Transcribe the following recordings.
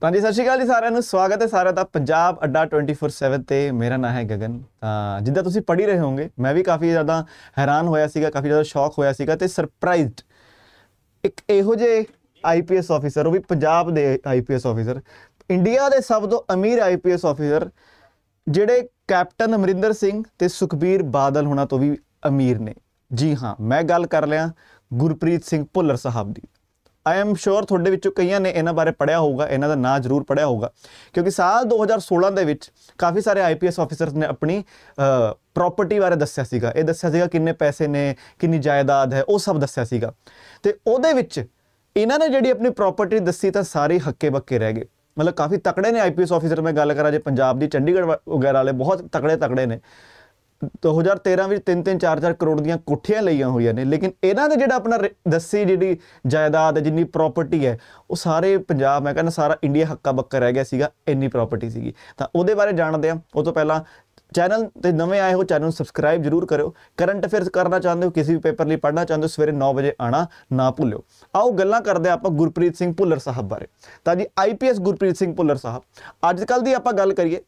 ਤਾਂ ਜੀ ਸਤਿ ਸ਼੍ਰੀ ਅਕਾਲ ਜੀ ਸਾਰਿਆਂ ਨੂੰ ਸਵਾਗਤ ਹੈ ਸਾਰਿਆਂ ਦਾ ਪੰਜਾਬ ਅੱਡਾ 24/7 ਤੇ ਮੇਰਾ ਨਾਮ ਹੈ ਗगन ਤਾਂ ਜਿੱਦਾਂ ਤੁਸੀਂ ਪੜ੍ਹ ਹੀ ਰਹੇ ਹੋਵੋਗੇ ਮੈਂ ਵੀ ਕਾਫੀ ਜ਼ਿਆਦਾ ਹੈਰਾਨ ਹੋਇਆ ਸੀਗਾ ਕਾਫੀ ਜ਼ਿਆਦਾ ਸ਼ੌਕ ਹੋਇਆ ਸੀਗਾ ਤੇ ਸਰਪ੍ਰਾਈਜ਼ਡ ਇੱਕ ਇਹੋ ਜੇ ਆਈਪੀਐਸ ਆਫੀਸਰ ਉਹ ਵੀ ਪੰਜਾਬ ਦੇ ਆਈਪੀਐਸ ਆਫੀਸਰ ਇੰਡੀਆ ਦੇ ਸਭ ਤੋਂ ਅਮੀਰ ਆਈਪੀਐਸ ਆਫੀਸਰ ਜਿਹੜੇ ਕੈਪਟਨ ਅਮਰਿੰਦਰ ਸਿੰਘ ਤੇ ਸੁਖਬੀਰ ਬਾਦਲ ਹੋਣਾ ਤੋਂ ਵੀ ਅਮੀਰ ਨੇ ਜੀ ਹਾਂ ਮੈਂ ਗੱਲ ਕਰ ਲਿਆ ਗੁਰਪ੍ਰੀਤ ਸਿੰਘ ਭੁੱਲਰ ਸਾਹਿਬ ਦੀ ਆਈ ਐਮ ਸ਼ੋਰ ਤੁਹਾਡੇ ਵਿੱਚੋਂ ਕਈਆਂ ਨੇ ਇਹਨਾਂ ਬਾਰੇ ਪੜਿਆ ਹੋਊਗਾ ਇਹਨਾਂ ਦਾ ਨਾਂ ਜ਼ਰੂਰ ਪੜਿਆ ਹੋਊਗਾ ਕਿਉਂਕਿ ਸਾਲ 2016 ਦੇ ਵਿੱਚ ਕਾਫੀ ਸਾਰੇ ਆਈਪੀਐਸ ਆਫੀਸਰਸ ਨੇ ਆਪਣੀ ਪ੍ਰਾਪਰਟੀ ਬਾਰੇ ਦੱਸਿਆ ਸੀਗਾ ਇਹ ਦੱਸਿਆ ਸੀਗਾ ਕਿੰਨੇ ਪੈਸੇ ਨੇ ਕਿੰਨੀ ਜਾਇਦਾਦ ਹੈ ਉਹ ਸਭ ਦੱਸਿਆ ਸੀਗਾ ਤੇ ਉਹਦੇ ਵਿੱਚ ਇਹਨਾਂ ਨੇ ਜਿਹੜੀ ਆਪਣੀ ਪ੍ਰਾਪਰਟੀ ਦੱਸੀ ਤਾਂ ਸਾਰੇ ਹੱਕੇ ਬੱਕੇ ਰਹਿ ਗਏ ਮਤਲਬ ਕਾਫੀ ਤਕੜੇ ਨੇ ਆਈਪੀਐਸ ਆਫੀਸਰ ਮੈਂ ਗੱਲ ਕਰਾਂ ਜੇ ਪੰਜਾਬ ਦੀ ਚੰਡੀਗੜ੍ਹ ਵਗੈਰਾ ਵਾਲੇ ਬਹੁਤ ਤਕੜੇ ਤਕੜੇ ਨੇ 2013 ਵਿੱਚ 3-3 4-4 ਕਰੋੜ ਦੀਆਂ ਕੋਠੀਆਂ ਲਈਆਂ ਹੋਈਆਂ ਨੇ ਲੇਕਿਨ ਇਹਨਾਂ ਦੇ ਜਿਹੜਾ ਆਪਣਾ ਦੱਸੀ ਜਿਹੜੀ ਜਾਇਦਾਦ ਹੈ ਜਿੰਨੀ ਪ੍ਰਾਪਰਟੀ ਹੈ ਉਹ ਸਾਰੇ ਪੰਜਾਬ ਮੈਂ ਕਹਿੰਦਾ ਸਾਰਾ ਇੰਡੀਆ ਹੱਕਾ ਬੱਕਾ ਰਹਿ ਗਿਆ ਸੀਗਾ ਇੰਨੀ ਪ੍ਰਾਪਰਟੀ ਸੀਗੀ ਤਾਂ ਉਹਦੇ ਬਾਰੇ ਜਾਣਦੇ ਆ ਉਹ ਤੋਂ ਪਹਿਲਾਂ ਚੈਨਲ ਤੇ ਨਵੇਂ ਆਏ ਹੋ ਚੈਨਲ ਨੂੰ ਸਬਸਕ੍ਰਾਈਬ ਜਰੂਰ ਕਰਿਓ ਕਰੰਟ ਅਫੇਅਰਸ ਕਰਨਾ ਚਾਹੁੰਦੇ ਹੋ ਕਿਸੇ ਵੀ ਪੇਪਰ ਲਈ ਪੜ੍ਹਨਾ ਚਾਹੁੰਦੇ ਹੋ ਸਵੇਰੇ 9 ਵਜੇ ਆਣਾ ਨਾ ਭੁੱਲਿਓ ਆਓ ਗੱਲਾਂ ਕਰਦੇ ਆਪਾਂ ਗੁਰਪ੍ਰੀਤ ਸਿੰਘ ਭੁੱਲਰ ਸਾਹਿਬ ਬਾਰੇ ਤਾਂ ਜੀ ਆਈਪੀਐਸ ਗੁਰਪ੍ਰੀਤ ਸਿੰਘ ਭੁੱਲਰ ਸਾਹਿਬ ਅੱਜ ਕੱਲ ਦੀ ਆਪਾਂ ਗੱਲ ਕਰੀਏ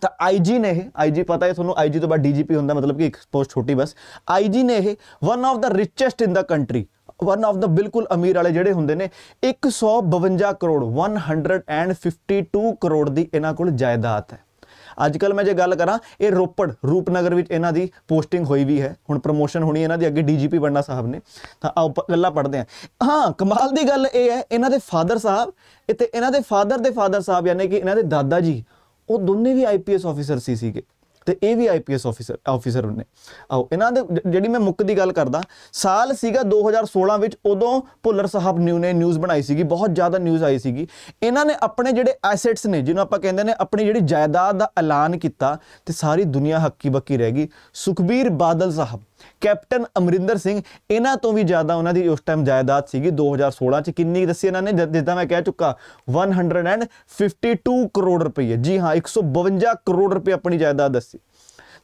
ਤਾਂ ਆਈਜੀ ਨੇ ਇਹ ਆਈਜੀ ਪਤਾ ਹੈ ਤੁਹਾਨੂੰ ਆਈਜੀ ਤੋਂ ਬਾਅਦ ਡੀਜੀਪੀ ਹੁੰਦਾ ਮਤਲਬ ਕਿ ਇੱਕ ਪੋਸਟ ਛੋਟੀ ਬਸ ਆਈਜੀ ਨੇ ਇਹ one of the richest in the country one of the ਬਿਲਕੁਲ ਅਮੀਰ ਵਾਲੇ ਜਿਹੜੇ ਹੁੰਦੇ ਨੇ 152 ਕਰੋੜ 152 ਕਰੋੜ ਦੀ ਇਹਨਾਂ ਕੋਲ ਜਾਇਦਾਦ ਹੈ ਅੱਜ ਕੱਲ ਮੈਂ ਜੇ ਗੱਲ ਕਰਾਂ ਇਹ ਰੋਪੜ ਰੂਪਨਗਰ ਵਿੱਚ ਇਹਨਾਂ ਦੀ ਪੋਸਟਿੰਗ ਹੋਈ ਵੀ ਹੈ ਹੁਣ ਪ੍ਰੋਮੋਸ਼ਨ ਹੋਣੀ ਇਹਨਾਂ ਦੀ ਅੱਗੇ ਡੀਜੀਪੀ ਬਣਨਾ ਸਾਹਿਬ ਨੇ ਤਾਂ ਆਓ ਗੱਲਾਂ ਪੜਦੇ ਆ ਹਾਂ ਕਮਾਲ ਦੀ ਗੱਲ ਇਹ ਹੈ ਇਹਨਾਂ ਦੇ ਫਾਦਰ ਸਾਹਿਬ ਇੱਥੇ ਇਹਨਾਂ ਦੇ ਫਾਦਰ ਦੇ ਫਾਦਰ ਸਾਹਿਬ ਯਾਨੀ ਕਿ ਇਹਨਾਂ ਦੇ ਦਾਦਾ ਜੀ ਉਹ ਦੋਨੇ ਵੀ ਆਈਪੀਐਸ ਆਫੀਸਰ ਸੀ ਸੀਗੇ ਤੇ ਇਹ ਵੀ ਆਈਪੀਐਸ ਆਫੀਸਰ ਆਫੀਸਰ ਨੇ ਆਓ ਇਹਨਾਂ ਦੇ ਜਿਹੜੀ ਮੈਂ ਮੁੱਕ ਦੀ ਗੱਲ ਕਰਦਾ ਸਾਲ ਸੀਗਾ 2016 ਵਿੱਚ ਉਦੋਂ ਭੁੱਲਰ ਸਾਹਿਬ ਨਿਊ ਨੇ ਨਿਊਜ਼ ਬਣਾਈ ਸੀਗੀ ਬਹੁਤ ਜ਼ਿਆਦਾ ਨਿਊਜ਼ ਆਈ ਸੀਗੀ ਇਹਨਾਂ ਨੇ ਆਪਣੇ ਜਿਹੜੇ ਐਸੈਟਸ ਨੇ ਜਿਹਨੂੰ ਆਪਾਂ ਕਹਿੰਦੇ ਨੇ ਆਪਣੀ ਜਿਹੜੀ ਜਾਇਦਾਦ ਦਾ ਐਲਾਨ ਕੀਤਾ ਤੇ ਸਾਰੀ ਦੁਨੀਆ ਹੱਕੀ ਬੱਕੀ ਰਹਿ ਗਈ ਸੁਖਬੀਰ ਬਾਦਲ ਸਾਹਿਬ ਕੈਪਟਨ ਅਮਰਿੰਦਰ ਸਿੰਘ ਇਹਨਾਂ ਤੋਂ ਵੀ ਜ਼ਿਆਦਾ ਉਹਨਾਂ ਦੀ ਉਸ ਟਾਈਮ ਜਾਇਦਾਦ ਸੀਗੀ 2016 ਚ ਕਿੰਨੀ ਦੱਸੀ ਇਹਨਾਂ ਨੇ ਜਿੱਦਾਂ ਮੈਂ ਕਹਿ ਚੁੱਕਾ 152 ਕਰੋੜ ਰੁਪਏ ਜੀ ਹਾਂ 152 ਕਰੋੜ ਰੁਪਏ ਆਪਣੀ ਜਾਇਦਾਦ ਦੱਸੀ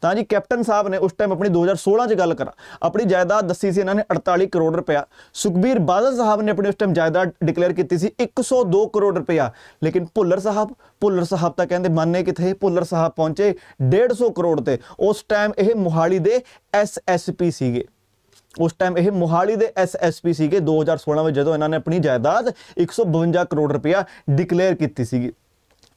ਤਾਂ ਜੀ ਕੈਪਟਨ ਸਾਹਿਬ ਨੇ ਉਸ ਟਾਈਮ ਆਪਣੀ 2016 'ਚ ਗੱਲ ਕਰਾਂ ਆਪਣੀ ਜਾਇਦਾਦ ਦੱਸੀ ਸੀ ਇਹਨਾਂ ਨੇ 48 ਕਰੋੜ ਰੁਪਇਆ ਸੁਖਬੀਰ ਬਾਦਲ ਸਾਹਿਬ ਨੇ ਆਪਣੀ ਉਸ ਟਾਈਮ ਜਾਇਦਾਦ ਡਿਕਲੇਅਰ ਕੀਤੀ ਸੀ 102 ਕਰੋੜ ਰੁਪਇਆ ਲੇਕਿਨ ਭੁੱਲਰ ਸਾਹਿਬ ਭੁੱਲਰ ਸਾਹਿਬ ਤਾਂ ਕਹਿੰਦੇ ਮੰਨੇ ਕਿਥੇ ਭੁੱਲਰ ਸਾਹਿਬ ਪਹੁੰਚੇ 150 ਕਰੋੜ ਤੇ ਉਸ ਟਾਈਮ ਇਹ ਮੁਹਾਲੀ ਦੇ ਐਸਐਸਪੀ ਸੀਗੇ ਉਸ ਟਾਈਮ ਇਹ ਮੁਹਾਲੀ ਦੇ ਐਸਐਸਪੀ ਸੀਗੇ 2016 ਵਿੱਚ ਜਦੋਂ ਇਹਨਾਂ ਨੇ ਆਪਣੀ ਜਾਇਦਾਦ 152 ਕਰੋੜ ਰੁਪਇਆ ਡਿਕਲੇਅਰ ਕੀਤੀ ਸੀਗੀ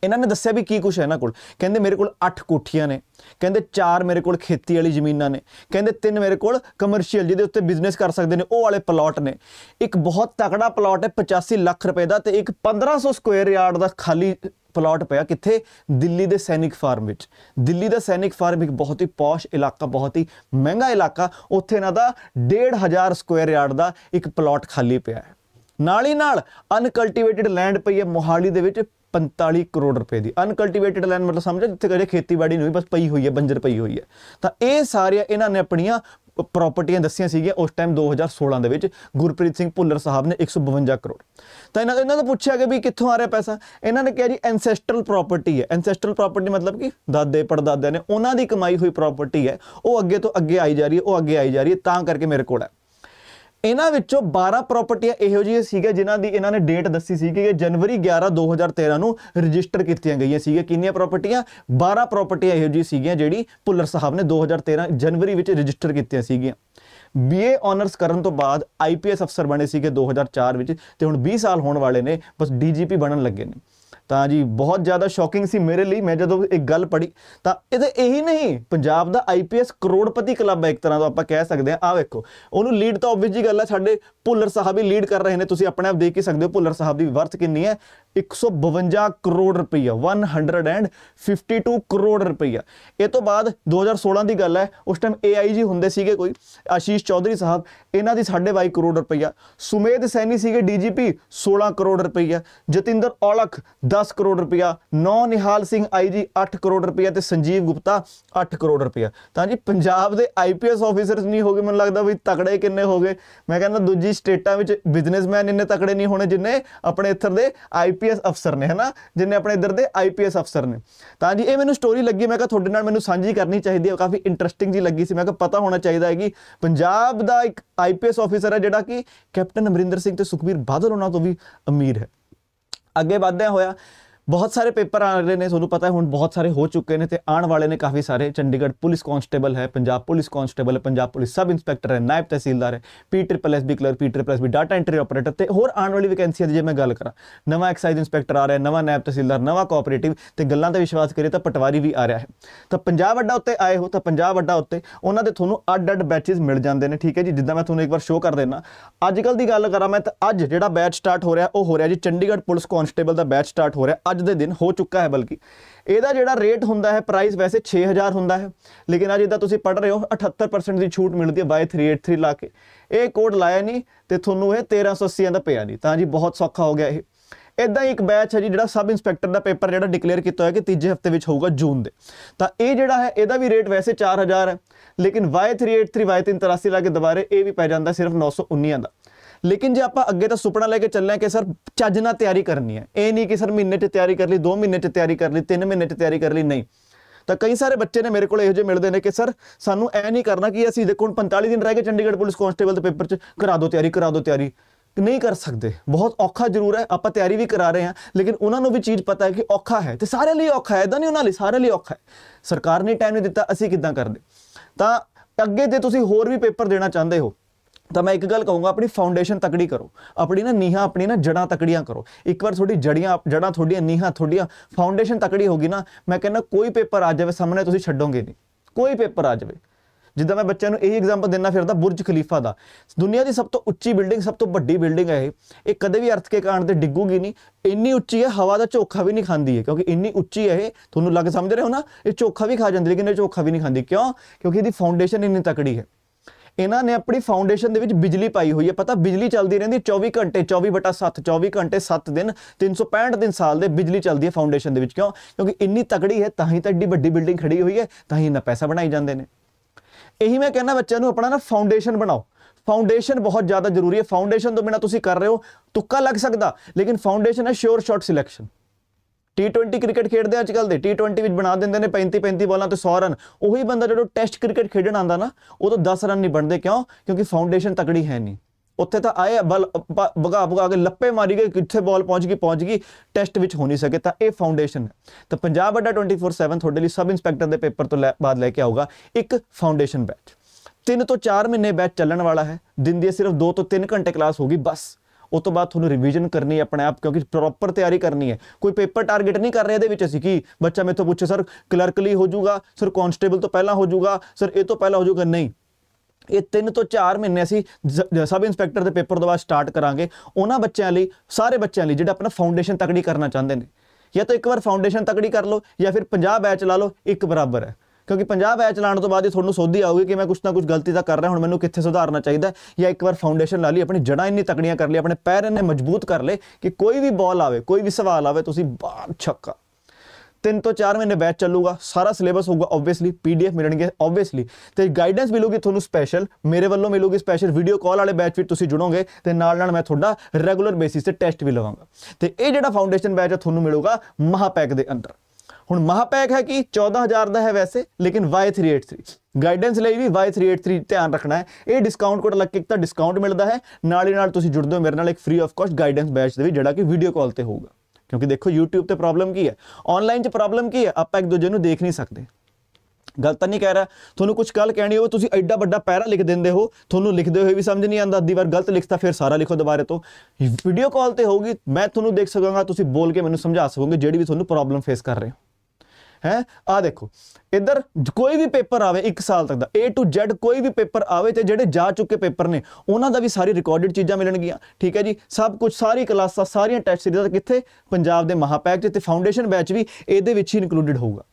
ਇਹਨਾਂ ਨੇ ਦੱਸਿਆ ਵੀ ਕੀ ਕੁਝ ਹੈ ਇਹਨਾਂ ਕੋਲ ਕਹਿੰਦੇ ਮੇਰੇ ਕੋਲ 8 ਕੋਠੀਆਂ ਨੇ ਕਹਿੰਦੇ 4 ਮੇਰੇ ਕੋਲ ਖੇਤੀ ਵਾਲੀ ਜ਼ਮੀਨਾਂ ਨੇ ਕਹਿੰਦੇ 3 ਮੇਰੇ ਕੋਲ ਕਮਰਸ਼ੀਅਲ ਜਿਹਦੇ ਉੱਤੇ ਬਿਜ਼ਨਸ ਕਰ ਸਕਦੇ ਨੇ ਉਹ ਵਾਲੇ ਪਲਾਟ ਨੇ ਇੱਕ ਬਹੁਤ ਤਕੜਾ ਪਲਾਟ ਹੈ 85 ਲੱਖ ਰੁਪਏ ਦਾ ਤੇ ਇੱਕ 1500 ਸਕੁਅਰ ਯਾਰਡ ਦਾ ਖਾਲੀ ਪਲਾਟ ਪਿਆ ਕਿੱਥੇ ਦਿੱਲੀ ਦੇ ਸੈਨਿਕ ਫਾਰਮ ਵਿੱਚ ਦਿੱਲੀ ਦਾ ਸੈਨਿਕ ਫਾਰਮ ਇੱਕ ਬਹੁਤ ਹੀ ਪੌਸ਼ ਇਲਾਕਾ ਬਹੁਤ ਹੀ ਮਹਿੰਗਾ ਇਲਾਕਾ ਉੱਥੇ ਇਹਨਾਂ ਦਾ 1500 ਸਕੁਅਰ ਯਾਰਡ ਦਾ ਇੱਕ ਪਲਾਟ ਖਾਲੀ ਪਿਆ ਹੈ ਨਾਲ ਹੀ ਨਾਲ ਅਨਕਲਟੀਵੇਟਿਡ ਲੈਂਡ ਪਈ ਹੈ ਮੋਹਾਲੀ ਦੇ ਵਿੱਚ 45 ਕਰੋੜ ਰੁਪਏ ਦੀ ਅਨਕਲਟੀਵੇਟਿਡ ਲੈਂਡ ਮਤਲਬ ਸਮਝੋ ਜਿੱਥੇ ਕਦੇ ਖੇਤੀਬਾੜੀ ਨਹੀਂ ਹੋਈ ਬਸ ਪਈ ਹੋਈ ਹੈ ਬੰਜਰ ਪਈ ਹੋਈ ਹੈ ਤਾਂ ਇਹ ਸਾਰੀਆਂ ਇਹਨਾਂ ਨੇ ਆਪਣੀਆਂ ਪ੍ਰਾਪਰਟੀਆਂ ਦੱਸੀਆਂ ਸੀਗੀਆਂ ਉਸ ਟਾਈਮ 2016 ਦੇ ਵਿੱਚ ਗੁਰਪ੍ਰੀਤ ਸਿੰਘ ਭੁੱਲਰ ਸਾਹਿਬ ਨੇ 152 ਕਰੋੜ ਤਾਂ ਇਹਨਾਂ ਇਹਨਾਂ ਤੋਂ ਪੁੱਛਿਆ ਗਿਆ ਵੀ ਕਿੱਥੋਂ ਆ ਰਿਹਾ ਪੈਸਾ ਇਹਨਾਂ ਨੇ ਕਿਹਾ ਜੀ ਐਂਸੈਸਟਰਲ ਪ੍ਰਾਪਰਟੀ ਹੈ ਐਂਸੈਸਟਰਲ ਪ੍ਰਾਪਰਟੀ ਮਤਲਬ ਕਿ ਦਾਦੇ ਪੜਦਾਦਿਆਂ ਨੇ ਉਹਨਾਂ ਦੀ ਕਮਾਈ ਹੋਈ ਪ੍ਰਾਪਰਟੀ ਹੈ ਉਹ ਅੱਗੇ ਤੋਂ ਅੱਗੇ ਆਈ ਜਾ ਰਹੀ ਹੈ ਉਹ ਅੱਗੇ ਆਈ ਜਾ ਰਹੀ ਹੈ ਤਾਂ ਕਰਕੇ ਮੇਰੇ ਕੋਲ ਹੈ ਇਹਨਾਂ ਵਿੱਚੋਂ 12 ਪ੍ਰਾਪਰਟੀਆਂ ਇਹੋ ਜਿਹੀਆਂ ਸੀਗੇ ਜਿਨ੍ਹਾਂ ਦੀ ਇਹਨਾਂ ਨੇ ਡੇਟ ਦੱਸੀ ਸੀ ਕਿ ਜਨਵਰੀ 11 2013 ਨੂੰ ਰਜਿਸਟਰ ਕੀਤੀਆਂ ਗਈਆਂ ਸੀਗੇ ਕਿੰਨੀਆਂ ਪ੍ਰਾਪਰਟੀਆਂ 12 ਪ੍ਰਾਪਰਟੀਆਂ ਇਹੋ ਜਿਹੀਆਂ ਸੀਗੀਆਂ ਜਿਹੜੀ ਪੁੱਲਰ ਸਾਹਿਬ ਨੇ 2013 ਜਨਵਰੀ ਵਿੱਚ ਰਜਿਸਟਰ ਕੀਤੀਆਂ ਸੀਗੀਆਂ ਬੀਏ ਆਨਰਸ ਕਰਨ ਤੋਂ ਬਾਅਦ ਆਈਪੀਐਸ ਅਫਸਰ ਬਣੇ ਸੀਗੇ 2004 ਵਿੱਚ ਤੇ ਹੁਣ 20 ਸਾਲ ਹੋਣ ਵਾਲੇ ਨੇ ਬਸ ਡੀਜੀਪੀ ਬਣਨ ਲੱਗੇ ਨੇ ਤਾਂ ਜੀ ਬਹੁਤ ਜ਼ਿਆਦਾ ਸ਼ੌਕਿੰਗ ਸੀ ਮੇਰੇ ਲਈ ਮੈਂ ਜਦੋਂ ਇੱਕ ਗੱਲ ਪੜ੍ਹੀ ਤਾਂ ਇਹ ਇਹੀ ਨਹੀਂ ਪੰਜਾਬ ਦਾ ਆਈਪੀਐਸ ਕਰੋੜਪਤੀ ਕਲੱਬ ਹੈ ਇੱਕ ਤਰ੍ਹਾਂ ਤੋਂ ਆਪਾਂ ਕਹਿ ਸਕਦੇ ਆ ਆ ਵੇਖੋ ਉਹਨੂੰ ਲੀਡ ਤਾਂ ਆਬਵੀਅਸ ਜੀ ਗੱਲ ਹੈ ਸਾਡੇ ਭੁੱਲਰ ਸਾਹਿਬ ਹੀ ਲੀਡ ਕਰ ਰਹੇ ਨੇ ਤੁਸੀਂ ਆਪਣੇ ਆਪ ਦੇਖ ਹੀ ਸਕਦੇ ਹੋ ਭੁੱਲਰ ਸਾਹਿਬ ਦੀ ਵਰਥ ਕਿੰਨੀ ਹੈ 152 ਕਰੋੜ ਰੁਪਈਆ 152 ਕਰੋੜ ਰੁਪਈਆ ਇਹ ਤੋਂ ਬਾਅਦ 2016 ਦੀ ਗੱਲ ਹੈ ਉਸ ਟਾਈਮ ਏਆਈਜੀ ਹੁੰਦੇ ਸੀਗੇ ਕੋਈ ਆਸ਼ੀਸ਼ ਚੌਧਰੀ ਸਾਹਿਬ ਇਹਨਾਂ ਦੀ 22 ਕਰੋੜ ਰੁਪਈਆ ਸੁਮੇਧ ਸੈਣੀ ਸੀਗੇ ਡੀਜੀਪੀ 16 ਕਰੋੜ ਰੁਪਈਆ ਜਤਿੰਦਰ ਔਲਖ 10 ਕਰੋੜ ਰੁਪਇਆ ਨੌ ਨਿਹਾਲ ਸਿੰਘ ਆਈਜੀ 8 ਕਰੋੜ ਰੁਪਇਆ ਤੇ ਸੰਜੀਵ ਗੁਪਤਾ 8 ਕਰੋੜ ਰੁਪਇਆ ਤਾਂ ਜੀ ਪੰਜਾਬ ਦੇ ਆਈਪੀਐਸ ਆਫੀਸਰਸ ਨਹੀਂ ਹੋਗੇ ਮੈਨੂੰ ਲੱਗਦਾ ਵੀ ਤਕੜੇ ਕਿੰਨੇ ਹੋਗੇ ਮੈਂ ਕਹਿੰਦਾ ਦੂਜੀ ਸਟੇਟਾਂ ਵਿੱਚ ਬਿਜ਼ਨਸਮੈਨ ਇੰਨੇ ਤਕੜੇ ਨਹੀਂ ਹੋਣੇ ਜਿੰਨੇ ਆਪਣੇ ਇੱਧਰ ਦੇ ਆਈਪੀਐਸ ਅਫਸਰ ਨੇ ਹਨਾ ਜਿੰਨੇ ਆਪਣੇ ਇੱਧਰ ਦੇ ਆਈਪੀਐਸ ਅਫਸਰ ਨੇ ਤਾਂ ਜੀ ਇਹ ਮੈਨੂੰ ਸਟੋਰੀ ਲੱਗੀ ਮੈਂ ਕਿਹਾ ਤੁਹਾਡੇ ਨਾਲ ਮੈਨੂੰ ਸਾਂਝੀ ਕਰਨੀ ਚਾਹੀਦੀ ਹੈ ਕਾਫੀ ਇੰਟਰਸਟਿੰਗ ਜੀ ਲੱਗੀ ਸੀ ਮੈਂ ਕਿਹਾ ਪਤਾ ਹੋਣਾ ਚਾਹੀਦਾ ਹੈ ਕਿ ਪੰਜਾਬ ਦਾ ਇੱਕ ਆਈਪੀਐਸ ਆਫੀਸਰ ਹੈ ਜਿਹੜਾ ਕਿ ਕੈਪਟਨ ਅਮਰਿੰਦਰ ਸਿੰਘ ਤੇ ਸੁਖਬੀਰ ਬਾਦਲ ਉਹਨਾਂ ਤੋਂ ਵੀ ਅਮੀਰ ਹੈ ਅੱਗੇ ਵਧਦਿਆਂ ਹੋਇਆ ਬਹੁਤ ਸਾਰੇ ਪੇਪਰ ਆ ਰਹੇ ਨੇ ਤੁਹਾਨੂੰ ਪਤਾ ਹੈ ਹੁਣ ਬਹੁਤ ਸਾਰੇ ਹੋ ਚੁੱਕੇ ਨੇ ਤੇ ਆਉਣ ਵਾਲੇ ਨੇ ਕਾਫੀ ਸਾਰੇ ਚੰਡੀਗੜ੍ਹ ਪੁਲਿਸ ਕਾਂਸਟੇਬਲ ਹੈ ਪੰਜਾਬ ਪੁਲਿਸ ਕਾਂਸਟੇਬਲ ਹੈ ਪੰਜਾਬ ਪੁਲਿਸ ਸਬ ਇੰਸਪੈਕਟਰ ਹੈ ਨਾਇਬ ਤਹਿਸੀਲਦਾਰ ਹੈ P triple S B clerk P triple S B data entry operator ਤੇ ਹੋਰ ਆਉਣ ਵਾਲੀ ਵੈਕੈਂਸੀਆਂ ਦੀ ਜੇ ਮੈਂ ਗੱਲ ਕਰਾਂ ਨਵਾਂ ਐਕਸਾਈਜ਼ ਇੰਸਪੈਕਟਰ ਆ ਰਿਹਾ ਨਵਾਂ ਨਾਇਬ ਤਹਿਸੀਲਦਾਰ ਨਵਾਂ ਕੋਆਪਰੇਟਿਵ ਤੇ ਗੱਲਾਂ ਤੇ ਵਿਸ਼ਵਾਸ ਕਰੀਏ ਤਾਂ ਪਟਵਾਰੀ ਵੀ ਆ ਰਿਹਾ ਹੈ ਤਾਂ ਪੰਜਾਬ ਵੱਡਾ ਉੱਤੇ ਆਏ ਹੋ ਤਾਂ ਪੰਜਾਬ ਵੱਡਾ ਉੱਤੇ ਉਹਨਾਂ ਦੇ ਤੁਹਾਨੂੰ ਅੱਡ-ਅੱਡ ਬੈਚਸ ਮਿਲ ਜਾਂਦੇ ਨੇ ਠੀਕ ਹੈ ਜੀ ਜਿੱਦਾਂ ਮੈਂ ਤੁਹਾਨੂੰ ਇੱਕ ਵਾਰ ਸ਼ੋਅ ਕਰ ਦੇਣਾ ਅੱਜ ਕੱਲ ਦੀ ਗੱਲ ਕਰਾਂ ਮੈਂ ਤਾਂ ਅੱਜ ਜਿਹੜਾ ਬੈਚ ਸਟਾਰਟ ਹੋ ਰਿਹਾ ਉਹ ਹੋ ਰਿਹਾ ਜੀ ਚੰਡੀਗੜ੍ਹ ਪੁਲਿਸ ਕਨਸਟੇਬਲ ਦਾ ਬੈਚ ਸਟਾਰਟ ਹੋ ਰਿਹਾ ਅੱਜ ਅੱਜ ਦੇ ਦਿਨ ਹੋ ਚੁੱਕਾ ਹੈ ਬਲਕਿ ਇਹਦਾ ਜਿਹੜਾ ਰੇਟ ਹੁੰਦਾ ਹੈ ਪ੍ਰਾਈਸ ਵੈਸੇ 6000 ਹੁੰਦਾ ਹੈ ਲੇਕਿਨ ਅੱਜ ਇਹਦਾ ਤੁਸੀਂ ਪੜ ਰਹੇ ਹੋ 78% ਦੀ ਛੂਟ ਮਿਲਦੀ ਹੈ ਬਾਈ 383 ਲਾ ਕੇ ਇਹ ਕੋਡ ਲਾਇਆ ਨਹੀਂ ਤੇ ਤੁਹਾਨੂੰ ਇਹ 1380 ਦਾ ਪਿਆ ਨਹੀਂ ਤਾਂ ਜੀ ਬਹੁਤ ਸੌਖਾ ਹੋ ਗਿਆ ਇਹ ਇਦਾਂ ਇੱਕ ਬੈਚ ਹੈ ਜੀ ਜਿਹੜਾ ਸਬ ਇੰਸਪੈਕਟਰ ਦਾ ਪੇਪਰ ਜਿਹੜਾ ਡਿਕਲੇਅਰ ਕੀਤਾ ਹੋਇਆ ਕਿ ਤੀਜੇ ਹਫਤੇ ਵਿੱਚ ਹੋਊਗਾ ਜੂਨ ਦੇ ਤਾਂ ਇਹ ਜਿਹੜਾ ਹੈ ਇਹਦਾ ਵੀ ਰੇਟ ਵੈਸੇ 4000 ਹੈ ਲੇਕਿਨ Y383 Y383 ਲਾ ਕੇ ਦੁਬਾਰੇ ਇਹ ਵੀ ਪੈ ਜਾਂਦਾ ਸਿਰਫ 919 ਦਾ ਲੇਕਿਨ ਜੇ ਆਪਾਂ ਅੱਗੇ ਤਾਂ ਸੁਪਨਾ ਲੈ ਕੇ ਚੱਲਣਾ ਕਿ ਸਰ ਚੱਜ ਨਾਲ ਤਿਆਰੀ ਕਰਨੀ ਹੈ ਇਹ ਨਹੀਂ ਕਿ ਸਰ ਮਹੀਨੇ 'ਚ ਤਿਆਰੀ ਕਰ ਲਈ 2 ਮਹੀਨੇ 'ਚ ਤਿਆਰੀ ਕਰ ਲਈ 3 ਮਹੀਨੇ 'ਚ ਤਿਆਰੀ ਕਰ ਲਈ ਨਹੀਂ ਤਾਂ ਕਈ ਸਾਰੇ ਬੱਚੇ ਨੇ ਮੇਰੇ ਕੋਲ ਇਹੋ ਜਿਹੇ ਮਿਲਦੇ ਨੇ ਕਿ ਸਰ ਸਾਨੂੰ ਐ ਨਹੀਂ ਕਰਨਾ ਕਿ ਅਸੀਂ ਦੇਖੋ 45 ਦਿਨ ਰਹਿ ਗਏ ਚੰਡੀਗੜ੍ਹ ਪੁਲਿਸ ਕਾਂਸਟੇਬਲ ਦੇ ਪੇਪਰ 'ਚ ਕਰਾ ਦਿਓ ਤਿਆਰੀ ਕਰਾ ਦਿਓ ਤਿਆਰੀ ਨਹੀਂ ਕਰ ਸਕਦੇ ਬਹੁਤ ਔਖਾ ਜ਼ਰੂਰ ਹੈ ਆਪਾਂ ਤਿਆਰੀ ਵੀ ਕਰਾ ਰਹੇ ਹਾਂ ਲੇਕਿਨ ਉਹਨਾਂ ਨੂੰ ਵੀ ਚੀਜ਼ ਪਤਾ ਹੈ ਕਿ ਔਖਾ ਹੈ ਤੇ ਸਾਰੇ ਲਈ ਔਖਾ ਹੈ ਇਦਾਂ ਨਹੀਂ ਉਹਨਾਂ ਲਈ ਸਾਰੇ ਲਈ ਔਖਾ ਹੈ ਸਰਕਾਰ ਨੇ ਟਾਈਮ ਨਹੀਂ ਦਿੱਤਾ ਅਸੀਂ ਕਿੱਦਾਂ ਕਰਦੇ ਤਾਂ ਅੱਗੇ ਜੇ ਤੁਸੀਂ ਹੋਰ ਵੀ ਪੇਪਰ ਦੇਣਾ ਚਾਹੁੰਦੇ ਹੋ ਤਾਂ ਮੈਂ ਇੱਕ ਗੱਲ ਕਹੂੰਗਾ ਆਪਣੀ ਫਾਊਂਡੇਸ਼ਨ ਤਕੜੀ ਕਰੋ ਆਪਣੀ ਨਾ ਨੀਹਾਂ ਆਪਣੀ ਨਾ ਜੜਾਂ ਤਕੜੀਆਂ ਕਰੋ ਇੱਕ ਵਾਰ ਤੁਹਾਡੀ ਜੜੀਆਂ ਜੜਾਂ ਤੁਹਾਡੀਆਂ ਨੀਹਾਂ ਤੁਹਾਡੀਆਂ ਫਾਊਂਡੇਸ਼ਨ ਤਕੜੀ ਹੋਗੀ ਨਾ ਮੈਂ ਕਹਿੰਦਾ ਕੋਈ ਪੇਪਰ ਆ ਜਾਵੇ ਸਾਹਮਣੇ ਤੁਸੀਂ ਛੱਡੋਗੇ ਨਹੀਂ ਕੋਈ ਪੇਪਰ ਆ ਜਾਵੇ ਜਿੱਦਾਂ ਮੈਂ ਬੱਚਿਆਂ ਨੂੰ ਇਹ ਐਗਜ਼ਾਮਪਲ ਦਿੰਨਾ ਫਿਰਦਾ ਬੁਰਜ ਖਲੀਫਾ ਦਾ ਦੁਨੀਆ ਦੀ ਸਭ ਤੋਂ ਉੱਚੀ ਬਿਲਡਿੰਗ ਸਭ ਤੋਂ ਵੱਡੀ ਬਿਲਡਿੰਗ ਹੈ ਇਹ ਇਹ ਕਦੇ ਵੀ ਅਰਥ ਕੇ ਤੇ ਡਿੱਗੂਗੀ ਨਹੀਂ ਇੰਨੀ ਉੱਚੀ ਹੈ ਹਵਾ ਦਾ ਝੋਖਾ ਵੀ ਨਹੀਂ ਖਾਂਦੀ ਹੈ ਕਿਉਂਕਿ ਇੰਨੀ ਉੱਚੀ ਹੈ ਇਹ ਤੁਹਾਨੂੰ ਲੱਗ ਸਮਝ ਰਹੇ ਹੋ ਨਾ ਇਹ ਝੋਖਾ ਵੀ ਖਾ ਜਾਂਦੀ ਲੇਕਿਨ ਇਹ ਝੋਖਾ ਵੀ ਨਹੀਂ ਖਾਂਦੀ ਕਿਉਂ ਕਿਉਂਕਿ ਇਹਦੀ ਫਾਊਂਡੇਸ਼ਨ ਇੰਨੀ ਤਕੜੀ ਹੈ ਇਹਨਾਂ ਨੇ ਆਪਣੀ ਫਾਊਂਡੇਸ਼ਨ ਦੇ ਵਿੱਚ ਬਿਜਲੀ ਪਾਈ ਹੋਈ ਹੈ ਪਤਾ ਬਿਜਲੀ ਚੱਲਦੀ ਰਹਿੰਦੀ 24 ਘੰਟੇ 24/7 24 ਘੰਟੇ 7 ਦਿਨ 365 ਦਿਨ ਸਾਲ ਦੇ ਬਿਜਲੀ ਚੱਲਦੀ ਹੈ ਫਾਊਂਡੇਸ਼ਨ ਦੇ ਵਿੱਚ ਕਿਉਂ ਕਿਉਂਕਿ ਇੰਨੀ ਤਕੜੀ ਹੈ ਤਾਂ ਹੀ ਤਾਂ ਏਡੀ ਵੱਡੀ ਬਿਲਡਿੰਗ ਖੜੀ ਹੋਈ ਹੈ ਤਾਂ ਹੀ ਇਹਨਾਂ ਪੈਸਾ ਬਣਾਈ ਜਾਂਦੇ ਨੇ ਇਹੀ ਮੈਂ ਕਹਿੰਦਾ ਬੱਚਿਆਂ ਨੂੰ ਆਪਣਾ ਨਾ ਫਾਊਂਡੇਸ਼ਨ ਬਣਾਓ ਫਾਊਂਡੇਸ਼ਨ ਬਹੁਤ ਜ਼ਿਆਦਾ ਜ਼ਰੂਰੀ ਹੈ ਫਾਊਂਡੇਸ਼ਨ ਤੋਂ ਬਿਨਾ ਤੁਸੀਂ ਕਰ ਰਹੇ ਹੋ ਤੁੱਕਾ ਲੱਗ ਸਕਦਾ ਲੇਕਿਨ ਫਾਊਂਡੇਸ਼ਨ ਹੈ ਸ਼ੋਰ ਸ਼ਾਟ ਸਿਲੈਕਸ਼ਨ ਟੀ20 ਕ੍ਰਿਕਟ ਖੇਡਦੇ ਅੱਜ ਕੱਲ ਦੇ ਟੀ20 ਵਿੱਚ ਬਣਾ ਦਿੰਦੇ ਨੇ 35 35 ਬਾਲਾਂ ਤੇ 100 ਰਨ ਉਹੀ ਬੰਦਾ ਜਿਹੜਾ ਟੈਸਟ ਕ੍ਰਿਕਟ ਖੇਡਣ ਆਂਦਾ ਨਾ ਉਹ ਤਾਂ 10 ਰਨ ਨਹੀਂ ਬਣਦੇ ਕਿਉਂ ਕਿਉਂਕਿ ਫਾਊਂਡੇਸ਼ਨ ਤਕੜੀ ਹੈ ਨਹੀਂ ਉੱਥੇ ਤਾਂ ਆਏ ਬਲ ਭਗਾ ਭਗਾ ਕੇ ਲੱਪੇ ਮਾਰੀ ਗਏ ਕਿੱਥੇ ਬਾਲ ਪਹੁੰਚ ਗਈ ਪਹੁੰਚ ਗਈ ਟੈਸਟ ਵਿੱਚ ਹੋ ਨਹੀਂ ਸਕੇ ਤਾਂ ਇਹ ਫਾਊਂਡੇਸ਼ਨ ਹੈ ਤਾਂ ਪੰਜਾਬ ਅੱਡਾ 24/7 ਤੁਹਾਡੇ ਲਈ ਸਬ ਇੰਸਪੈਕਟਰ ਦੇ ਪੇਪਰ ਤੋਂ ਬਾਅਦ ਲੈ ਕੇ ਆਊਗਾ ਇੱਕ ਫਾਊਂਡੇਸ਼ਨ ਬੈਚ 3 ਤੋਂ 4 ਮਹੀਨੇ ਬੈਚ ਚੱਲਣ ਵਾਲਾ ਹੈ ਦਿਨ ਦੀ ਸਿਰਫ 2 ਤੋਂ 3 ਘੰਟੇ ਕਲਾਸ ਹੋਗੀ ਬਸ ਉਸ ਤੋਂ ਬਾਅਦ ਤੁਹਾਨੂੰ ਰਿਵੀਜ਼ਨ ਕਰਨੀ ਹੈ ਆਪਣੇ ਆਪ ਕਿਉਂਕਿ ਪ੍ਰੋਪਰ ਤਿਆਰੀ ਕਰਨੀ ਹੈ ਕੋਈ ਪੇਪਰ ਟਾਰਗੇਟ ਨਹੀਂ ਕਰ ਰਹੇ ਇਹਦੇ ਵਿੱਚ ਅਸੀਂ ਕੀ ਬੱਚਾ ਮੈਥੋਂ ਪੁੱਛੇ ਸਰ ਕਲਰਕਲੀ ਹੋ ਜਾਊਗਾ ਸਰ ਕਨਸਟੇਬਲ ਤੋਂ ਪਹਿਲਾਂ ਹੋ ਜਾਊਗਾ ਸਰ ਇਹ ਤੋਂ ਪਹਿਲਾਂ ਹੋ ਜਾਊਗਾ ਨਹੀਂ ਇਹ 3 ਤੋਂ 4 ਮਹੀਨੇ ਅਸੀਂ ਸਬ ਇੰਸਪੈਕਟਰ ਦੇ ਪੇਪਰ ਦਵਾ ਬਾਅਦ ਸਟਾਰਟ ਕਰਾਂਗੇ ਉਹਨਾਂ ਬੱਚਿਆਂ ਲਈ ਸਾਰੇ ਬੱਚਿਆਂ ਲਈ ਜਿਹੜਾ ਆਪਣਾ ਫਾਊਂਡੇਸ਼ਨ ਤਕੜੀ ਕਰਨਾ ਚਾਹੁੰਦੇ ਨੇ ਜਾਂ ਤਾਂ ਇੱਕ ਵਾਰ ਫਾਊਂਡੇਸ਼ਨ ਤਕੜੀ ਕਰ ਲਓ ਜਾਂ ਫਿਰ 50 ਬੈਚ ਲਾ ਲਓ ਇੱਕ ਬਰਾਬਰ ਹੈ ਕਿਉਂਕਿ 50 ਬੈਚ ਲਾਣ ਤੋਂ ਬਾਅਦ ਹੀ ਤੁਹਾਨੂੰ ਸੋਧੀ ਆਊਗੀ ਕਿ ਮੈਂ ਕੁਝ ਨਾ ਕੁਝ ਗਲਤੀ ਤਾਂ ਕਰ ਰਿਹਾ ਹੁਣ ਮੈਨੂੰ ਕਿੱਥੇ ਸੁਧਾਰਨਾ ਚਾਹੀਦਾ ਜਾਂ ਇੱਕ ਵਾਰ ਫਾਊਂਡੇਸ਼ਨ ਲਾ ਲਈ ਆਪਣੀ ਜੜਾਂ ਇੰਨੀ ਤਕੜੀਆਂ ਕਰ ਲਈ ਆਪਣੇ ਪੈਰ ਇੰਨੇ ਮਜ਼ਬੂਤ ਕਰ ਲਏ ਕਿ ਕੋਈ ਵੀ ਬਾਲ ਆਵੇ ਕੋਈ ਵੀ ਸਵਾਲ ਆਵੇ ਤੁਸੀਂ ਬਾਹਰ ਛੱਕਾ ਤਿੰਨ ਤੋਂ ਚਾਰ ਮਹੀਨੇ ਬੈਚ ਚੱਲੂਗਾ ਸਾਰਾ ਸਿਲੇਬਸ ਹੋਊਗਾ ਆਬਵੀਅਸਲੀ ਪੀਡੀਐਫ ਮਿਲਣਗੇ ਆਬਵੀਅਸਲੀ ਤੇ ਗਾਈਡੈਂਸ ਮਿਲੂਗੀ ਤੁਹਾਨੂੰ ਸਪੈਸ਼ਲ ਮੇਰੇ ਵੱਲੋਂ ਮਿਲੂਗੀ ਸਪੈਸ਼ਲ ਵੀਡੀਓ ਕਾਲ ਵਾਲੇ ਬੈਚ ਵਿੱਚ ਤੁਸੀਂ ਜੁੜੋਗੇ ਤੇ ਨਾਲ ਨਾਲ ਮੈਂ ਤੁਹਾਡਾ ਰੈਗੂਲਰ ਬੇਸਿਸ ਤੇ ਟੈਸਟ ਵੀ ਲਵਾਂਗਾ ਤੇ ਇਹ ਜਿਹੜਾ ਫਾਊਂਡੇਸ਼ਨ ਬੈਚ ਤੁਹਾਨੂੰ ਮਿਲੂਗਾ ਮਹਾਪੈਕ ਦੇ ਅੰਦਰ ਹੁਣ ਮਹਾਪੈਕ ਹੈ ਕਿ 14000 ਦਾ ਹੈ ਵੈਸੇ ਲੇਕਿਨ Y383 ਗਾਈਡੈਂਸ ਲਈ ਵੀ Y383 ਧਿਆਨ ਰੱਖਣਾ ਹੈ ਇਹ ਡਿਸਕਾਊਂਟ ਕੋਡ ਲੱਗ ਕੇ ਤਾਂ ਡਿਸਕਾਊਂਟ ਮਿਲਦਾ ਹੈ ਨਾਲ ਹੀ ਨਾਲ ਤੁਸੀਂ ਜੁੜਦੇ ਹੋ ਮੇਰੇ ਨਾਲ ਇੱਕ free of cost guidance batch ਦੇ ਵੀ ਜਿਹੜਾ ਕਿ ਵੀਡੀਓ ਕਾਲ ਤੇ ਹੋਊਗਾ ਕਿਉਂਕਿ ਦੇਖੋ YouTube ਤੇ ਪ੍ਰੋਬਲਮ ਕੀ ਹੈ ਆਨਲਾਈਨ 'ਚ ਪ੍ਰੋਬਲਮ ਕੀ ਹੈ ਆਪਾਂ ਇੱਕ ਦੂਜੇ ਨੂੰ ਦੇਖ ਨਹੀਂ ਸਕਦੇ ਗਲਤ ਨਹੀਂ ਕਹਿ ਰਿਹਾ ਤੁਹਾਨੂੰ ਕੁਝ ਕੱਲ ਕਹਿਣੀ ਹੋ ਤੁਸੀਂ ਐਡਾ ਵੱਡਾ ਪੈਰਾ ਲਿਖ ਦਿੰਦੇ ਹੋ ਤੁਹਾਨੂੰ ਲਿਖਦੇ ਹੋਏ ਵੀ ਸਮਝ ਨਹੀਂ ਆਉਂਦਾ ਅੱਧੀ ਵਾਰ ਗਲਤ ਲਿਖਤਾ ਫਿਰ ਸਾਰਾ ਲਿਖੋ ਦੁਬਾਰੇ ਤੋਂ ਵੀਡੀਓ ਕਾਲ ਤੇ ਹੋਊਗੀ ਮੈਂ ਤੁਹਾਨੂੰ ਦੇਖ ਸਕਾਂਗਾ ਤੁਸੀਂ ਬੋਲ ਕੇ ਮੈਨੂੰ ਸਮਝਾ ਸਕੋਗੇ ਜਿਹੜੀ ਵੀ ਤੁਹਾਨੂੰ ਪ੍ਰੋਬਲਮ ਫੇਸ ਕਰ ਰਹੇ ਹੋ ਹੈ ਆ ਦੇਖੋ ਇਧਰ ਕੋਈ ਵੀ ਪੇਪਰ ਆਵੇ 1 ਸਾਲ ਤੱਕ ਦਾ A to Z ਕੋਈ ਵੀ ਪੇਪਰ ਆਵੇ ਤੇ ਜਿਹੜੇ ਜਾ ਚੁੱਕੇ ਪੇਪਰ ਨੇ ਉਹਨਾਂ ਦਾ ਵੀ ਸਾਰੀ ਰਿਕਾਰਡਡ ਚੀਜ਼ਾਂ ਮਿਲਣਗੀਆਂ ਠੀਕ ਹੈ ਜੀ ਸਭ ਕੁਝ ਸਾਰੀ ਕਲਾਸਾਂ ਸਾਰੀਆਂ ਟੈਸਟ ਸੀਰੀਜ਼ਾਂ ਕਿੱਥੇ ਪੰਜਾਬ ਦੇ ਮਹਾਪੈਕ ਤੇ ਫਾਊਂਡੇਸ਼ਨ ਬੈਚ ਵੀ ਇਹਦੇ ਵਿੱਚ ਹੀ ਇਨਕਲੂਡਡ ਹੋਊਗਾ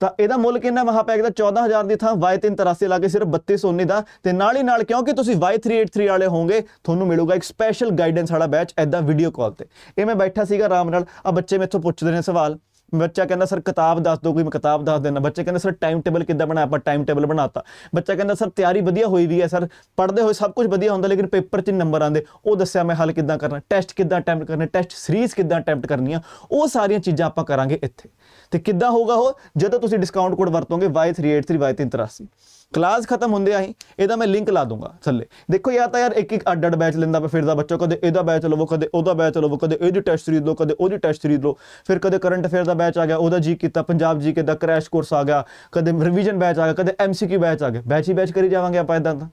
ਤਾਂ ਇਹਦਾ ਮੁੱਲ ਕਿੰਨਾ ਮਹਾਪੈਕ ਦਾ 14000 ਦੀ ਥਾਂ Y383 ਲਾ ਕੇ ਸਿਰਫ 3219 ਦਾ ਤੇ ਨਾਲ ਹੀ ਨਾਲ ਕਿਉਂਕਿ ਤੁਸੀਂ Y383 ਵਾਲੇ ਹੋਵੋਗੇ ਤੁਹਾਨੂੰ ਮਿਲੂਗਾ ਇੱਕ ਸਪੈਸ਼ਲ ਗਾਈਡੈਂਸ ਵਾਲਾ ਬੈਚ ਐਦਾਂ ਵੀਡੀਓ ਕਾਲ ਤੇ ਇਹ ਮੈਂ ਬੈਠਾ ਸੀਗਾ ਆਰਾਮ ਨਾਲ ਆ ਬੱਚੇ ਮੇਥੋਂ ਪੁੱਛਦੇ ਨੇ ਸਵਾਲ ਬੱਚਾ ਕਹਿੰਦਾ ਸਰ ਕਿਤਾਬ ਦੱਸ ਦੋ ਕੋਈ ਮੈਂ ਕਿਤਾਬ ਦੱਸ ਦੇਣਾ ਬੱਚਾ ਕਹਿੰਦਾ ਸਰ ਟਾਈਮ ਟੇਬਲ ਕਿੱਦਾਂ ਬਣਾ ਆਪਾਂ ਟਾਈਮ ਟੇਬਲ ਬਣਾਤਾ ਬੱਚਾ ਕਹਿੰਦਾ ਸਰ ਤਿਆਰੀ ਵਧੀਆ ਹੋਈ ਵੀ ਹੈ ਸਰ ਪੜ੍ਹਦੇ ਹੋਏ ਸਭ ਕੁਝ ਵਧੀਆ ਹੁੰਦਾ ਲੇਕਿਨ ਪੇਪਰ 'ਚ ਨੰਬਰ ਆਂਦੇ ਉਹ ਦੱਸਿਆ ਮੈਂ ਹੱਲ ਕਿੱਦਾਂ ਕਰਨਾ ਟੈਸਟ ਕਿੱਦਾਂ ਅਟੈਂਪਟ ਕਰਨੇ ਟੈਸਟ ਸੀਰੀਜ਼ ਕਿੱਦਾਂ ਅਟੈਂਪਟ ਕਰਨੀਆਂ ਉਹ ਸਾਰੀਆਂ ਚੀਜ਼ਾਂ ਆਪਾਂ ਕਰਾਂਗੇ ਇੱਥੇ ਤੇ ਕਿੱਦਾਂ ਹੋਗਾ ਉਹ ਜਦੋਂ ਤੁਸੀਂ ਡਿਸਕਾਊਂਟ ਕੋਡ ਵਰਤੋਗੇ Y383Y383 ਕਲਾਸ ਖਤਮ ਹੁੰਦੇ ਆਹੀ ਇਹਦਾ ਮੈਂ ਲਿੰਕ ਲਾ ਦੂੰਗਾ ਥੱਲੇ ਦੇਖੋ ਯਾਰ ਤਾਂ ਯਾਰ ਇੱਕ ਇੱਕ ਅੱਡ ਅੱਡ ਬੈਚ ਲੈਂਦਾ ਪਿਆ ਫਿਰਦਾ ਬੱਚਾ ਕਦੇ ਇਹਦਾ ਬੈਚ ਲਵੋ ਕਦੇ ਉਹਦਾ ਬੈਚ ਲਵੋ ਕਦੇ ਇਹਦੀ ਟੈਸਟ ਖਰੀਦ ਲਓ ਕਦੇ ਉਹਦੀ ਟੈਸਟ ਖਰੀਦ ਲਓ ਫਿਰ ਕਦੇ ਕਰੰਟ ਅਫੇਅਰ ਦਾ ਬੈਚ ਆ ਗਿਆ ਉਹਦਾ ਜੀ ਕੀਤਾ ਪੰਜਾਬ ਜੀ ਕੇ ਦਾ ਕ੍ਰੈਸ਼ ਕੋਰਸ ਆ ਗਿਆ ਕਦੇ ਰਿਵੀਜ਼ਨ ਬੈਚ ਆ ਗਿਆ ਕਦੇ ਐਮਸੀਕਿਊ ਬੈਚ ਆ ਗਿਆ ਬੈਚ ਹੀ ਬੈਚ ਕਰੀ ਜਾਵਾਂਗੇ ਆਪਾਂ ਇਦਾਂ ਤਾਂ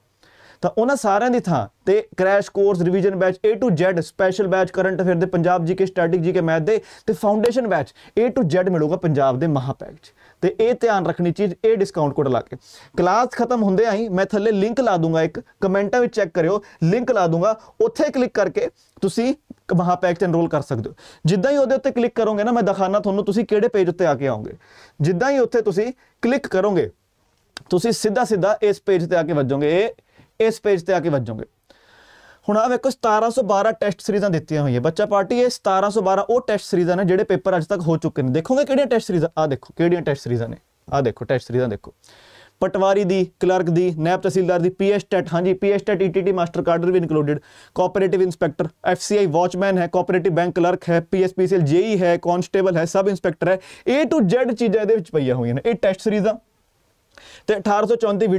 ਤਾਂ ਉਹਨਾਂ ਸਾਰਿਆਂ ਦੀ ਥਾਂ ਤੇ crash course revision batch A to Z special batch current affair ਦੇ Punjab GK static GK math ਦੇ ਤੇ foundation batch A to Z ਮਿਲੂਗਾ ਪੰਜਾਬ ਦੇ ਮਹਾਪੈਕ 'ਚ ਤੇ ਇਹ ਧਿਆਨ ਰੱਖਣੀ ਚੀਜ਼ ਇਹ ਡਿਸਕਾਊਂਟ ਕੋਡ ਲਾ ਕੇ ਕਲਾਸ ਖਤਮ ਹੁੰਦੇ ਆਈ ਮੈਂ ਥੱਲੇ ਲਿੰਕ ਲਾ ਦੂੰਗਾ ਇੱਕ ਕਮੈਂਟਾਂ ਵਿੱਚ ਚੈੱਕ ਕਰਿਓ ਲਿੰਕ ਲਾ ਦੂੰਗਾ ਉੱਥੇ ਕਲਿੱਕ ਕਰਕੇ ਤੁਸੀਂ ਮਹਾਪੈਕ 'ਚ ਐਨਰੋਲ ਕਰ ਸਕਦੇ ਹੋ ਜਿੱਦਾਂ ਹੀ ਉਹਦੇ ਉੱਤੇ ਕਲਿੱਕ ਕਰੋਗੇ ਨਾ ਮੈਂ ਦਿਖਾਣਾ ਤੁਹਾਨੂੰ ਤੁਸੀਂ ਕਿਹੜੇ ਪੇਜ ਉੱਤੇ ਆ ਕੇ ਆਓਗੇ ਜਿੱਦਾਂ ਹੀ ਉੱਥੇ ਤੁਸੀਂ ਕਲਿੱਕ ਕਰੋਗੇ ਤੁਸੀਂ ਸਿੱਧਾ ਸਿੱਧਾ ਇਸ ਪੇਜ ਤੇ ਆ ਕੇ ਵੱਜੋਗੇ ਇਹ ਇਸ ਪੇਜ ਤੇ ਆ ਕੇ ਵੱਜੋਗੇ ਹੁਣ ਆ ਵੇਖੋ 1712 ਟੈਸਟ ਸੀਰੀਜ਼ਾਂ ਦਿੱਤੀਆਂ ਹੋਈਆਂ ਬੱਚਾ ਪਾਰਟੀ ਇਹ 1712 ਉਹ ਟੈਸਟ ਸੀਰੀਜ਼ਾਂ ਨੇ ਜਿਹੜੇ ਪੇਪਰ ਅੱਜ ਤੱਕ ਹੋ ਚੁੱਕੇ ਨੇ ਦੇਖੋਗੇ ਕਿਹੜੀਆਂ ਟੈਸਟ ਸੀਰੀਜ਼ਾਂ ਆ ਦੇਖੋ ਕਿਹੜੀਆਂ ਟੈਸਟ ਸੀਰੀਜ਼ਾਂ ਨੇ ਆ ਦੇਖੋ ਟੈਸਟ ਸੀਰੀਜ਼ਾਂ ਦੇਖੋ ਪਟਵਾਰੀ ਦੀ ਕਲਰਕ ਦੀ ਨੈਬ ਤਹਿਸੀਲਦਾਰ ਦੀ ਪੀਐਸ ਟੈਟ ਹਾਂਜੀ PS TET ETT master cadre ਵੀ included cooperative inspector FCI watchman ਹੈ ਕੋਆਪਰੇਟਿਵ ਬੈਂਕ ਕਲਰਕ ਹੈ ਪੀਐਸਪੀਸੀਐਲ ਜੇਈ e ਹੈ ਕਨਸਟੇਬਲ ਹੈ ਸਬ ਇਨਸਪੈਕਟਰ ਹੈ ਏ ਟੂ ਜ਼ੈਡ ਚੀਜ਼ਾਂ ਇਹਦੇ ਵਿੱਚ ਪਈਆਂ ਹੋਈਆਂ ਨੇ ਇਹ ਟੈਸਟ ਸੀਰੀਜ਼ਾਂ ਤੇ 1834 ਦੀ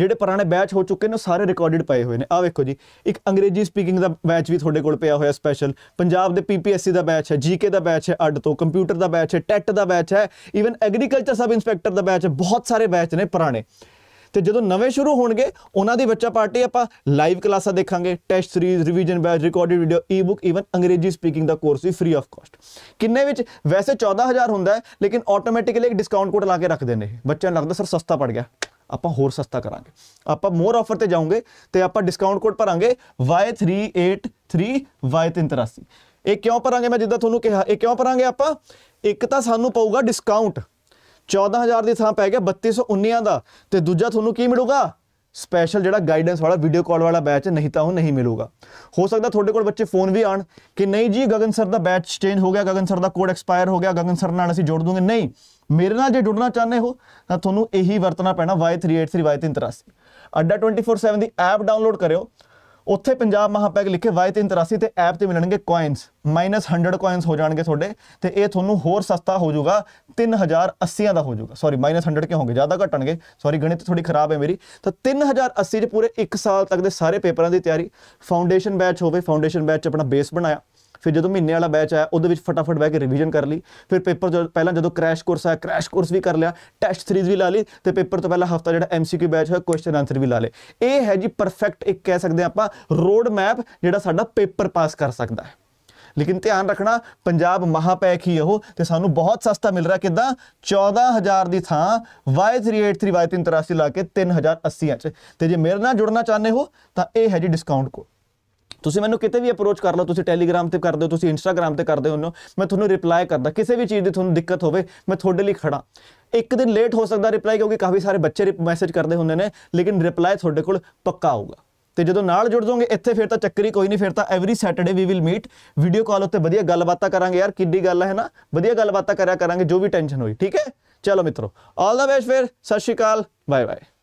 ਜਿਹੜੇ ਪੁਰਾਣੇ ਬੈਚ ਹੋ ਚੁੱਕੇ ਨੇ ਸਾਰੇ ਰਿਕਾਰਡਡ ਪਏ ਹੋਏ ਨੇ ਆ ਵੇਖੋ ਜੀ ਇੱਕ ਅੰਗਰੇਜ਼ੀ ਸਪੀਕਿੰਗ ਦਾ ਬੈਚ ਵੀ ਤੁਹਾਡੇ ਕੋਲ ਪਿਆ ਹੋਇਆ ਸਪੈਸ਼ਲ ਪੰਜਾਬ ਦੇ ਪੀਪੀਐਸਸੀ ਦਾ ਬੈਚ ਹੈ ਜੀਕੇ ਦਾ ਬੈਚ ਹੈ ਅੱਡ ਤੋਂ ਕੰਪਿਊਟਰ ਦਾ ਬੈਚ ਹੈ ਟੈਟ ਦਾ ਬੈਚ ਹੈ ਇਵਨ ਐਗਰੀਕਲਚਰ ਸਬ ਇੰਸਪੈਕਟਰ ਦਾ ਬੈਚ ਹੈ ਬਹੁਤ ਸਾਰੇ ਬੈਚ ਨੇ ਪੁਰਾਣੇ ਤੇ ਜਦੋਂ ਨਵੇਂ ਸ਼ੁਰੂ ਹੋਣਗੇ ਉਹਨਾਂ ਦੀ ਬੱਚਾ ਪਾਰਟੀ ਆਪਾਂ ਲਾਈਵ ਕਲਾਸਾਂ ਦੇਖਾਂਗੇ test series revision batch recorded video ebook even ਅੰਗਰੇਜ਼ੀ ਸਪੀਕਿੰਗ ਦਾ ਕੋਰਸ ਵੀ ਫ੍ਰੀ ਆਫ ਕਾਸਟ ਕਿੰਨੇ ਵਿੱਚ ਵੈਸੇ 14000 ਹੁੰਦਾ ਹੈ ਲੇਕਿਨ ਆਟੋਮੈਟਿਕਲੀ ਇੱਕ ਡਿਸਕਾਊਂਟ ਕੋਡ ਲਾ ਕੇ ਰੱਖਦੇ ਨੇ ਬੱਚਿਆਂ ਨੂੰ ਲੱਗਦਾ ਸਰ ਸਸਤਾ ਪੜ ਗਿਆ ਆਪਾਂ ਹੋਰ ਸਸਤਾ ਕਰਾਂਗੇ ਆਪਾਂ ਮੋਰ ਆਫਰ ਤੇ ਜਾਵਾਂਗੇ ਤੇ ਆਪਾਂ ਡਿਸਕਾਊਂਟ ਕੋਡ ਭਰਾਂਗੇ Y383Y383 ਇਹ ਕਿਉਂ ਭਰਾਂਗੇ ਮੈਂ ਜਿੱਦਾਂ ਤੁਹਾਨੂੰ ਕਿਹਾ ਇਹ ਕਿਉਂ ਭਰਾਂਗੇ ਆਪਾਂ ਇੱਕ ਤਾਂ ਸਾਨੂੰ ਪਊਗਾ ਡਿਸਕਾਊਂਟ 14000 ਦੀ ਥਾਂ ਪੈ ਗਿਆ 3219 ਦਾ ਤੇ ਦੂਜਾ ਤੁਹਾਨੂੰ ਕੀ ਮਿਲੂਗਾ ਸਪੈਸ਼ਲ ਜਿਹੜਾ ਗਾਈਡੈਂਸ ਵਾਲਾ ਵੀਡੀਓ ਕਾਲ ਵਾਲਾ ਬੈਚ ਨਹੀਂ ਤਾਂ ਉਹ ਨਹੀਂ ਮਿਲੂਗਾ ਹੋ ਸਕਦਾ ਤੁਹਾਡੇ ਕੋਲ ਬੱਚੇ ਫੋਨ ਵੀ ਆਣ ਕਿ ਨਹੀਂ ਜੀ ਗਗਨ ਸਰ ਦਾ ਬੈਚ ਚੇਂਜ ਹੋ ਗਿਆ ਗਗਨ ਸਰ ਦਾ ਕੋਡ ਐਕਸਪਾਇਰ ਹੋ ਗਿਆ ਗਗਨ ਸਰ ਨਾਲ ਅਸੀਂ ਜੋੜ ਦੂੰਗੇ ਨਹੀਂ ਮੇਰੇ ਨਾਲ ਜੇ ਜੁੜਨਾ ਚਾਹੁੰਦੇ ਹੋ ਤਾਂ ਤੁਹਾਨੂੰ ਇਹੀ ਵਰਤਣਾ ਪੈਣਾ y383y383 ਅੱਡਾ 24/7 ਦੀ ਐਪ ਡਾਊਨਲੋਡ ਕਰਿਓ ਉੱਥੇ ਪੰਜਾਬ ਮਹਾਪੈਕ ਲਿਖੇ Y383 ਤੇ ਐਪ ਤੇ ਮਿਲਣਗੇ ਕੋਇਨਸ -100 ਕੋਇਨਸ ਹੋ ਜਾਣਗੇ ਤੁਹਾਡੇ ਤੇ ਇਹ ਤੁਹਾਨੂੰ ਹੋਰ ਸਸਤਾ ਹੋ ਜਾਊਗਾ 3080 ਦਾ ਹੋ ਜਾਊਗਾ ਸੌਰੀ ਮਾਈਨਸ -100 ਕਿਉਂ ਹੋਗੇ ਜ਼ਿਆਦਾ ਘਟਣਗੇ ਸੌਰੀ ਗਣਿਤ ਥੋੜੀ ਖਰਾਬ ਹੈ ਮੇਰੀ ਤਾਂ 3080 ਚ ਪੂਰੇ 1 ਸਾਲ ਤੱਕ ਦੇ ਸਾਰੇ ਪੇਪਰਾਂ ਦੀ ਤਿਆਰੀ ਫਾਊਂਡੇਸ਼ਨ ਬੈਚ ਹੋਵੇ ਫਾਊਂਡੇਸ਼ਨ ਬੈਚ ਆਪਣਾ ਬੇਸ ਬਣਾਇਆ ਫਿਰ ਜਦੋਂ ਮਹੀਨੇ ਵਾਲਾ ਬੈਚ ਆਇਆ ਉਹਦੇ ਵਿੱਚ ਫਟਾਫਟ ਬੈ ਕੇ ਰਿਵੀਜ਼ਨ ਕਰ ਲਈ ਫਿਰ ਪੇਪਰ ਜਦੋਂ ਪਹਿਲਾਂ ਜਦੋਂ ਕ੍ਰੈਸ਼ ਕੋਰਸ ਆਇਆ ਕ੍ਰੈਸ਼ ਕੋਰਸ ਵੀ ਕਰ ਲਿਆ ਟੈਸਟ ਸੀਰੀਜ਼ ਵੀ ਲਾ ਲਈ ਤੇ ਪੇਪਰ ਤੋਂ ਪਹਿਲਾਂ ਹਫਤਾ ਜਿਹੜਾ ਐਮਸੀਕਿਊ ਬੈਚ ਹੋਇਆ ਕੁਐਸਚਨ ਆਨਸਰ ਵੀ ਲਾ ਲੇ ਇਹ ਹੈ ਜੀ ਪਰਫੈਕਟ ਇੱਕ ਕਹਿ ਸਕਦੇ ਆਪਾਂ ਰੋਡ ਮੈਪ ਜਿਹੜਾ ਸਾਡਾ ਪੇਪਰ ਪਾਸ ਕਰ ਸਕਦਾ ਹੈ ਲੇਕਿਨ ਧਿਆਨ ਰੱਖਣਾ ਪੰਜਾਬ ਮਹਾਪੈਕ ਹੀ ਉਹ ਤੇ ਸਾਨੂੰ ਬਹੁਤ ਸਸਤਾ ਮਿਲ ਰਿਹਾ ਕਿਦਾਂ 14000 ਦੀ ਥਾਂ Y383 Y383 ਲਾ ਕੇ 3080 ਚ ਤੇ ਜੇ ਮੇਰੇ ਨਾਲ ਜੁੜਨਾ ਚਾਹੁੰਦੇ ਹੋ ਤਾਂ ਇਹ ਹੈ ਜੀ ਡਿਸਕਾਊਂਟ ਕੋਡ ਤੁਸੀਂ ਮੈਨੂੰ ਕਿਤੇ ਵੀ ਅਪਰੋਚ ਕਰ ਲਓ ਤੁਸੀਂ ਟੈਲੀਗ੍ਰਾਮ ਤੇ ਕਰਦੇ ਹੋ ਤੁਸੀਂ ਇੰਸਟਾਗ੍ਰam ਤੇ ਕਰਦੇ ਹੋ ਮੈਂ ਤੁਹਾਨੂੰ ਰਿਪਲਾਈ ਕਰਦਾ ਕਿਸੇ ਵੀ ਚੀਜ਼ ਦੀ ਤੁਹਾਨੂੰ ਦਿੱਕਤ ਹੋਵੇ ਮੈਂ ਤੁਹਾਡੇ ਲਈ ਖੜਾ ਇੱਕ ਦਿਨ ਲੇਟ ਹੋ ਸਕਦਾ ਰਿਪਲਾਈ ਕਿਉਂਕਿ ਕਾਫੀ ਸਾਰੇ ਬੱਚੇ ਮੈਸੇਜ ਕਰਦੇ ਹੁੰਦੇ ਨੇ ਲੇਕਿਨ ਰਿਪਲਾਈ ਤੁਹਾਡੇ ਕੋਲ ਪੱਕਾ ਆਊਗਾ ਤੇ ਜਦੋਂ ਨਾਲ ਜੁੜ ਜਾਓਗੇ ਇੱਥੇ ਫਿਰ ਤਾਂ ਚੱਕਰੀ ਕੋਈ ਨਹੀਂ ਫਿਰ ਤਾਂ every Saturday we will meet video call ਉੱਤੇ ਵਧੀਆ ਗੱਲਬਾਤਾਂ ਕਰਾਂਗੇ ਯਾਰ ਕਿੱਡੀ ਗੱਲ ਹੈ ਨਾ ਵਧੀਆ ਗੱਲਬਾਤਾਂ ਕਰਿਆ ਕਰਾਂਗੇ ਜੋ ਵੀ ਟੈਨਸ਼ਨ ਹੋਈ ਠੀਕ ਹੈ ਚਲੋ ਮਿੱਤਰੋ ਆਲ ਦਾ ਬੈਸਟ ਫਿਰ ਸਤਿ ਸ਼੍ਰੀ ਅਕਾਲ ਬਾਏ ਬਾਏ